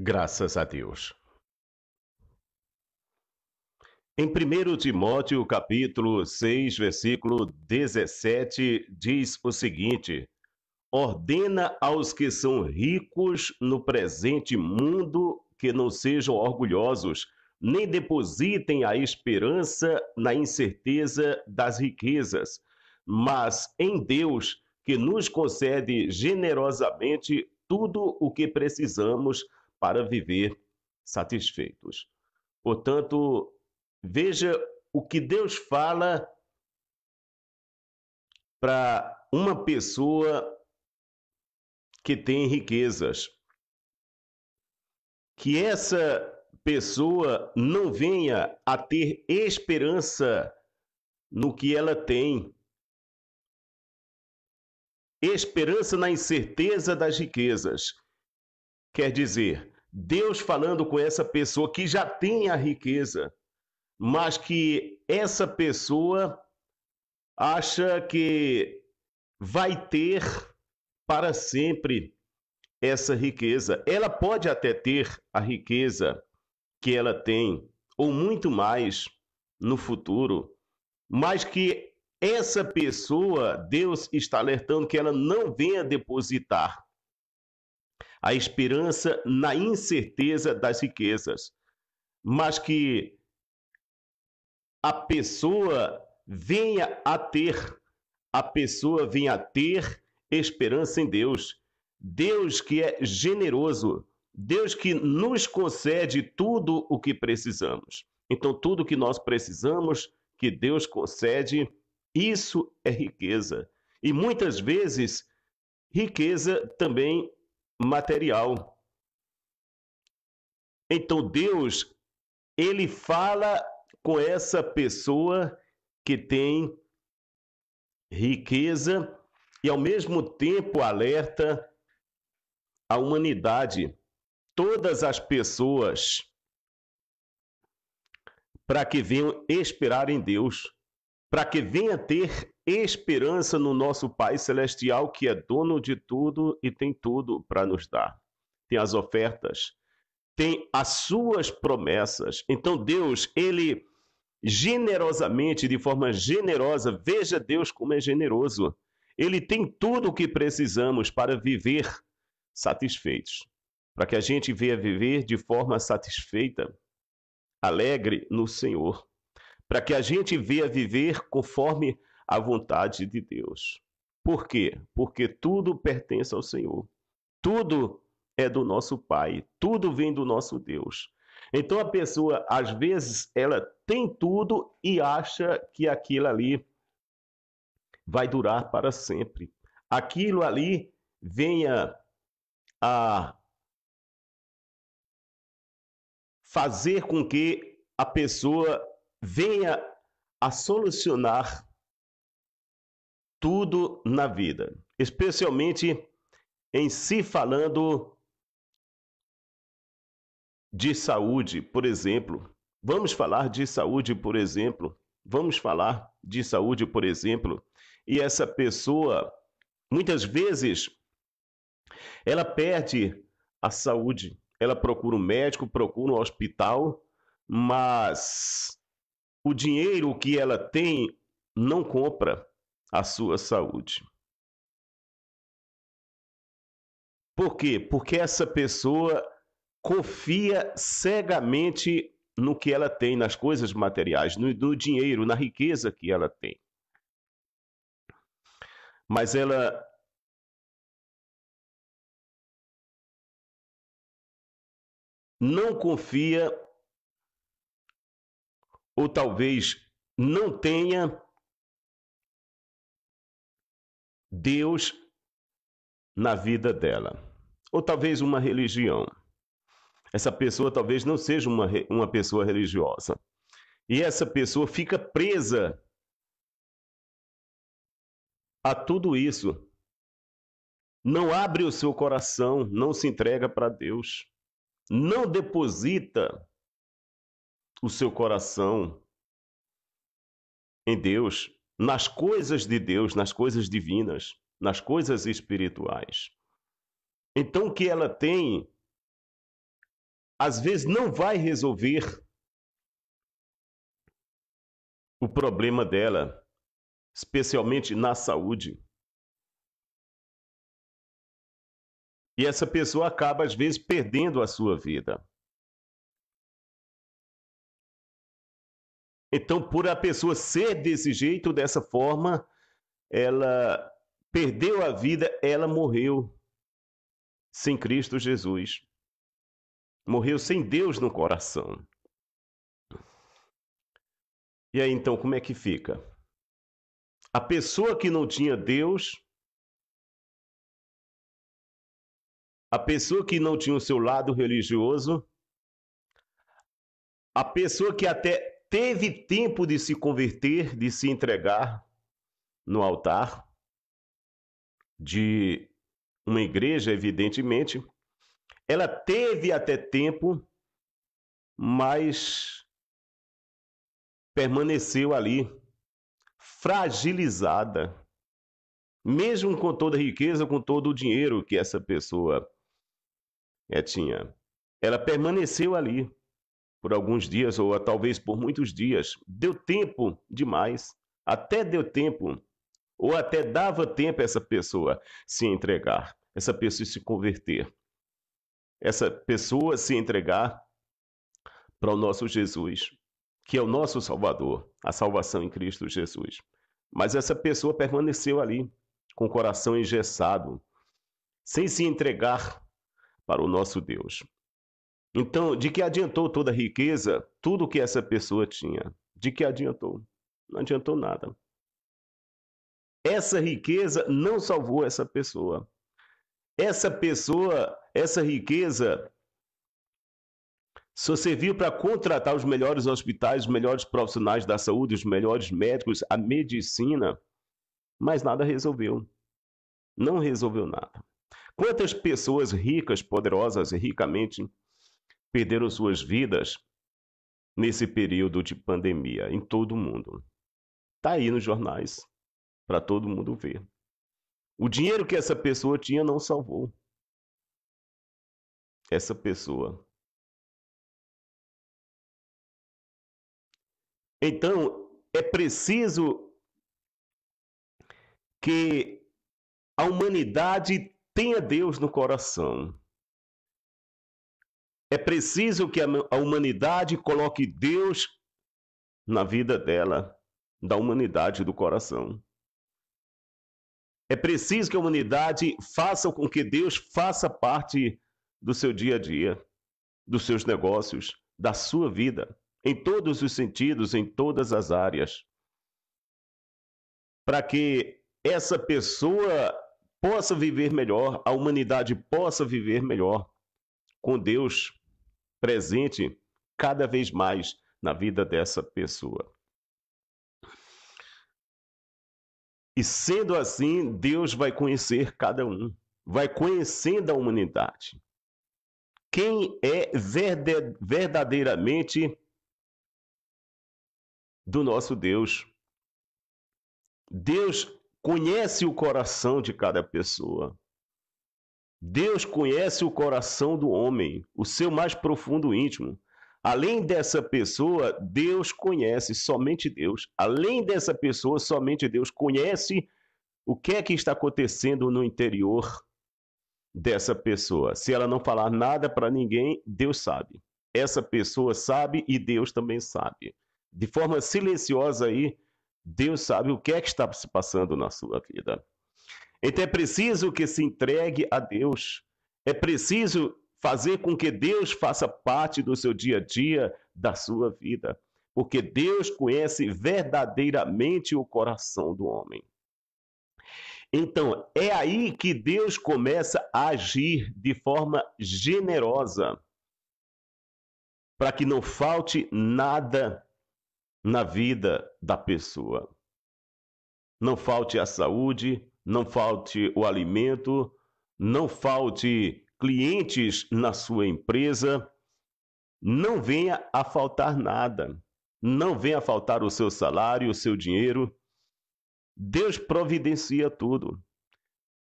Graças a Deus. Em 1 Timóteo, capítulo 6, versículo 17, diz o seguinte: Ordena aos que são ricos no presente mundo que não sejam orgulhosos, nem depositem a esperança na incerteza das riquezas, mas em Deus, que nos concede generosamente tudo o que precisamos para viver satisfeitos. Portanto, veja o que Deus fala para uma pessoa que tem riquezas. Que essa pessoa não venha a ter esperança no que ela tem. Esperança na incerteza das riquezas. Quer dizer, Deus falando com essa pessoa que já tem a riqueza, mas que essa pessoa acha que vai ter para sempre essa riqueza. Ela pode até ter a riqueza que ela tem, ou muito mais no futuro, mas que essa pessoa, Deus está alertando que ela não venha depositar a esperança na incerteza das riquezas, mas que a pessoa venha a ter, a pessoa venha a ter esperança em Deus. Deus que é generoso, Deus que nos concede tudo o que precisamos. Então, tudo que nós precisamos, que Deus concede, isso é riqueza. E muitas vezes, riqueza também material. Então Deus, ele fala com essa pessoa que tem riqueza e ao mesmo tempo alerta a humanidade, todas as pessoas, para que venham esperar em Deus, para que venha ter esperança no nosso Pai Celestial, que é dono de tudo e tem tudo para nos dar. Tem as ofertas, tem as suas promessas. Então, Deus, Ele generosamente, de forma generosa, veja Deus como é generoso. Ele tem tudo o que precisamos para viver satisfeitos, para que a gente venha viver de forma satisfeita, alegre no Senhor, para que a gente venha viver conforme a vontade de Deus. Por quê? Porque tudo pertence ao Senhor. Tudo é do nosso Pai, tudo vem do nosso Deus. Então a pessoa, às vezes, ela tem tudo e acha que aquilo ali vai durar para sempre. Aquilo ali venha a fazer com que a pessoa venha a solucionar tudo na vida, especialmente em se falando de saúde, por exemplo. Vamos falar de saúde, por exemplo. Vamos falar de saúde, por exemplo. E essa pessoa, muitas vezes, ela perde a saúde. Ela procura um médico, procura um hospital, mas o dinheiro que ela tem não compra a sua saúde. Por quê? Porque essa pessoa confia cegamente no que ela tem, nas coisas materiais, no, no dinheiro, na riqueza que ela tem. Mas ela não confia ou talvez não tenha Deus na vida dela, ou talvez uma religião. Essa pessoa talvez não seja uma, uma pessoa religiosa. E essa pessoa fica presa a tudo isso. Não abre o seu coração, não se entrega para Deus. Não deposita o seu coração em Deus nas coisas de Deus, nas coisas divinas, nas coisas espirituais. Então, o que ela tem, às vezes, não vai resolver o problema dela, especialmente na saúde. E essa pessoa acaba, às vezes, perdendo a sua vida. Então, por a pessoa ser desse jeito, dessa forma, ela perdeu a vida, ela morreu sem Cristo Jesus. Morreu sem Deus no coração. E aí então, como é que fica? A pessoa que não tinha Deus, a pessoa que não tinha o seu lado religioso, a pessoa que até teve tempo de se converter, de se entregar no altar de uma igreja, evidentemente. Ela teve até tempo, mas permaneceu ali fragilizada, mesmo com toda a riqueza, com todo o dinheiro que essa pessoa eh, tinha. Ela permaneceu ali por alguns dias ou talvez por muitos dias. Deu tempo demais, até deu tempo, ou até dava tempo essa pessoa se entregar, essa pessoa se converter, essa pessoa se entregar para o nosso Jesus, que é o nosso Salvador, a salvação em Cristo Jesus. Mas essa pessoa permaneceu ali, com o coração engessado, sem se entregar para o nosso Deus. Então, de que adiantou toda a riqueza, tudo que essa pessoa tinha? De que adiantou? Não adiantou nada. Essa riqueza não salvou essa pessoa. Essa pessoa, essa riqueza, só serviu para contratar os melhores hospitais, os melhores profissionais da saúde, os melhores médicos, a medicina, mas nada resolveu. Não resolveu nada. Quantas pessoas ricas, poderosas, ricamente, perderam suas vidas nesse período de pandemia em todo o mundo. Está aí nos jornais para todo mundo ver. O dinheiro que essa pessoa tinha não salvou. Essa pessoa. Então, é preciso que a humanidade tenha Deus no coração. É preciso que a humanidade coloque Deus na vida dela, da humanidade do coração. É preciso que a humanidade faça com que Deus faça parte do seu dia a dia, dos seus negócios, da sua vida, em todos os sentidos, em todas as áreas. Para que essa pessoa possa viver melhor, a humanidade possa viver melhor com Deus presente cada vez mais na vida dessa pessoa. E sendo assim, Deus vai conhecer cada um, vai conhecendo a humanidade. Quem é verdadeiramente do nosso Deus. Deus conhece o coração de cada pessoa. Deus conhece o coração do homem, o seu mais profundo íntimo. Além dessa pessoa, Deus conhece, somente Deus. Além dessa pessoa, somente Deus conhece o que é que está acontecendo no interior dessa pessoa. Se ela não falar nada para ninguém, Deus sabe. Essa pessoa sabe e Deus também sabe. De forma silenciosa aí, Deus sabe o que é que está se passando na sua vida. Então é preciso que se entregue a Deus. É preciso fazer com que Deus faça parte do seu dia a dia, da sua vida. Porque Deus conhece verdadeiramente o coração do homem. Então, é aí que Deus começa a agir de forma generosa, para que não falte nada na vida da pessoa. Não falte a saúde, não falte o alimento, não falte clientes na sua empresa, não venha a faltar nada, não venha a faltar o seu salário, o seu dinheiro. Deus providencia tudo.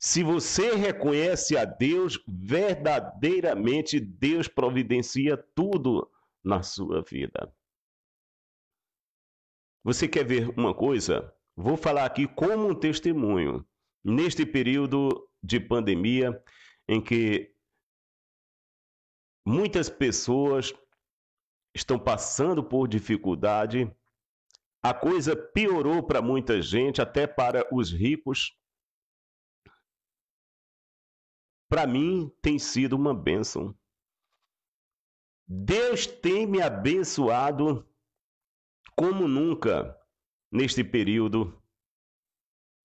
Se você reconhece a Deus, verdadeiramente Deus providencia tudo na sua vida. Você quer ver uma coisa? Vou falar aqui como um testemunho neste período de pandemia em que muitas pessoas estão passando por dificuldade, a coisa piorou para muita gente, até para os ricos. Para mim tem sido uma bênção. Deus tem me abençoado como nunca neste período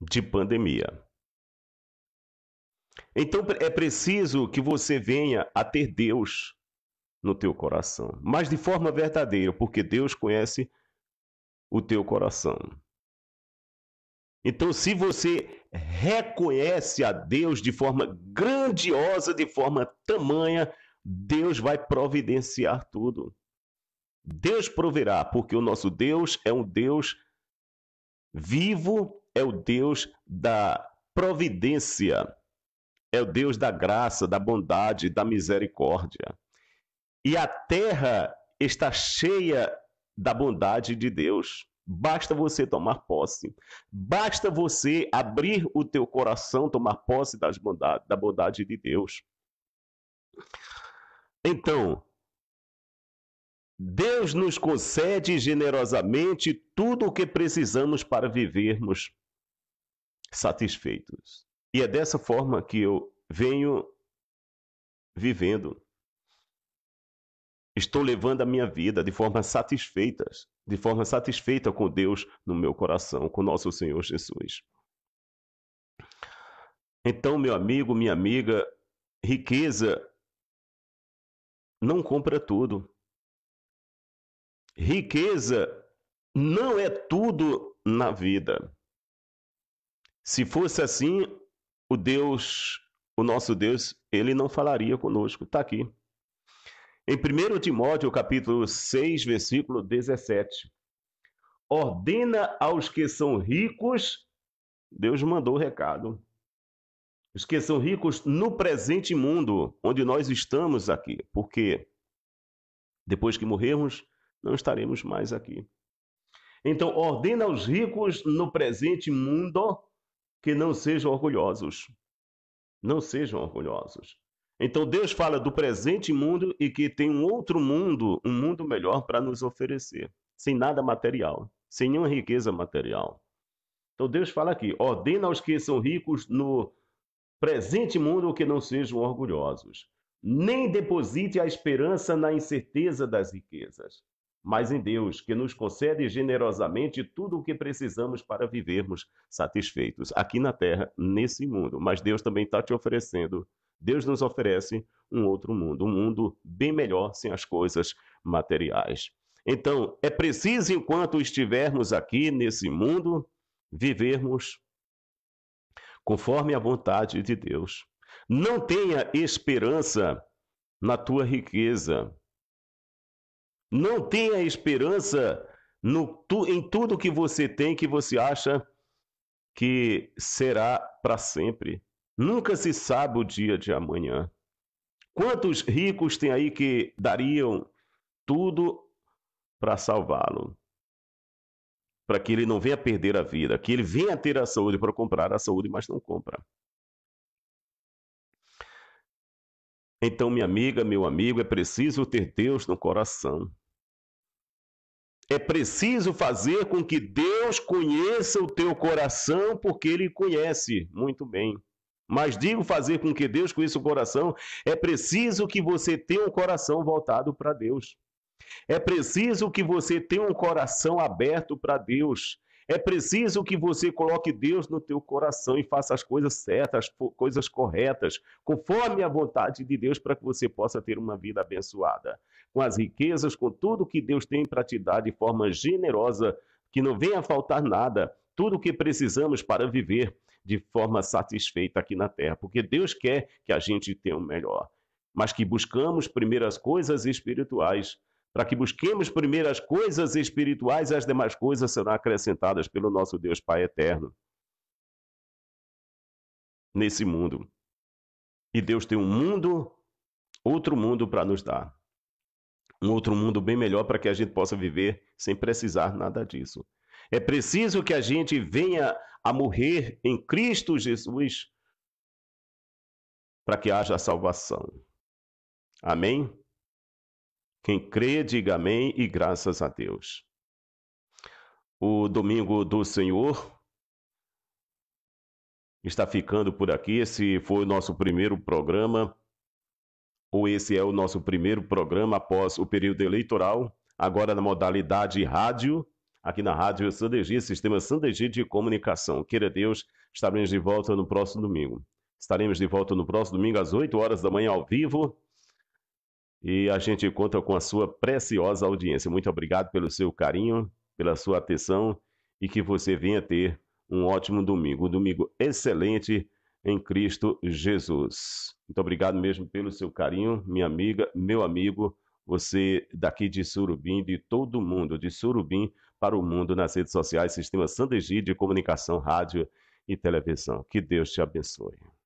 de pandemia. Então é preciso que você venha a ter Deus no teu coração, mas de forma verdadeira, porque Deus conhece o teu coração. Então, se você reconhece a Deus de forma grandiosa, de forma tamanha, Deus vai providenciar tudo. Deus proverá, porque o nosso Deus é um Deus vivo, é o Deus da providência é o Deus da graça, da bondade, da misericórdia. E a terra está cheia da bondade de Deus. Basta você tomar posse. Basta você abrir o teu coração, tomar posse das bondade, da bondade de Deus. Então, Deus nos concede generosamente tudo o que precisamos para vivermos satisfeitos. E é dessa forma que eu venho vivendo. Estou levando a minha vida de forma satisfeita, de forma satisfeita com Deus no meu coração, com nosso Senhor Jesus. Então, meu amigo, minha amiga, riqueza não compra tudo. Riqueza não é tudo na vida. Se fosse assim, o Deus, o nosso Deus, ele não falaria conosco. Está aqui. Em 1 Timóteo, capítulo 6, versículo 17. Ordena aos que são ricos, Deus mandou o recado. Os que são ricos no presente mundo, onde nós estamos aqui, porque depois que morrermos, não estaremos mais aqui. Então, ordena aos ricos no presente mundo, que não sejam orgulhosos. Não sejam orgulhosos. Então Deus fala do presente mundo e que tem um outro mundo, um mundo melhor para nos oferecer, sem nada material, sem nenhuma riqueza material. Então Deus fala aqui: ordena aos que são ricos no presente mundo que não sejam orgulhosos, nem deposite a esperança na incerteza das riquezas mas em Deus, que nos concede generosamente tudo o que precisamos para vivermos satisfeitos aqui na terra, nesse mundo. Mas Deus também está te oferecendo, Deus nos oferece um outro mundo, um mundo bem melhor sem as coisas materiais. Então, é preciso, enquanto estivermos aqui nesse mundo, vivermos conforme a vontade de Deus. Não tenha esperança na tua riqueza, não tenha esperança no, em tudo que você tem que você acha que será para sempre. Nunca se sabe o dia de amanhã. Quantos ricos tem aí que dariam tudo para salvá-lo? Para que ele não venha perder a vida, que ele venha ter a saúde para comprar a saúde, mas não compra. Então, minha amiga, meu amigo, é preciso ter Deus no coração. É preciso fazer com que Deus conheça o teu coração, porque Ele conhece muito bem. Mas digo fazer com que Deus conheça o coração, é preciso que você tenha um coração voltado para Deus. É preciso que você tenha um coração aberto para Deus. É preciso que você coloque Deus no teu coração e faça as coisas certas, as coisas corretas, conforme a vontade de Deus para que você possa ter uma vida abençoada, com as riquezas, com tudo que Deus tem para te dar de forma generosa, que não venha faltar nada, tudo o que precisamos para viver de forma satisfeita aqui na terra, porque Deus quer que a gente tenha o melhor, mas que buscamos primeiras coisas espirituais para que busquemos primeiro as coisas espirituais e as demais coisas serão acrescentadas pelo nosso Deus Pai eterno nesse mundo. E Deus tem um mundo, outro mundo para nos dar. Um outro mundo bem melhor para que a gente possa viver sem precisar nada disso. É preciso que a gente venha a morrer em Cristo Jesus para que haja salvação. Amém? Quem crê, diga amém e graças a Deus. O Domingo do Senhor está ficando por aqui. Esse foi o nosso primeiro programa, ou esse é o nosso primeiro programa após o período eleitoral, agora na modalidade rádio, aqui na Rádio Sandegi, Sistema Sandegi de Comunicação. Queira Deus, estaremos de volta no próximo domingo. Estaremos de volta no próximo domingo às 8 horas da manhã ao vivo e a gente conta com a sua preciosa audiência. Muito obrigado pelo seu carinho, pela sua atenção e que você venha ter um ótimo domingo, um domingo excelente em Cristo Jesus. Muito obrigado mesmo pelo seu carinho, minha amiga, meu amigo, você daqui de Surubim, de todo mundo, de Surubim para o mundo nas redes sociais, Sistema Sandegi de Comunicação, Rádio e Televisão. Que Deus te abençoe.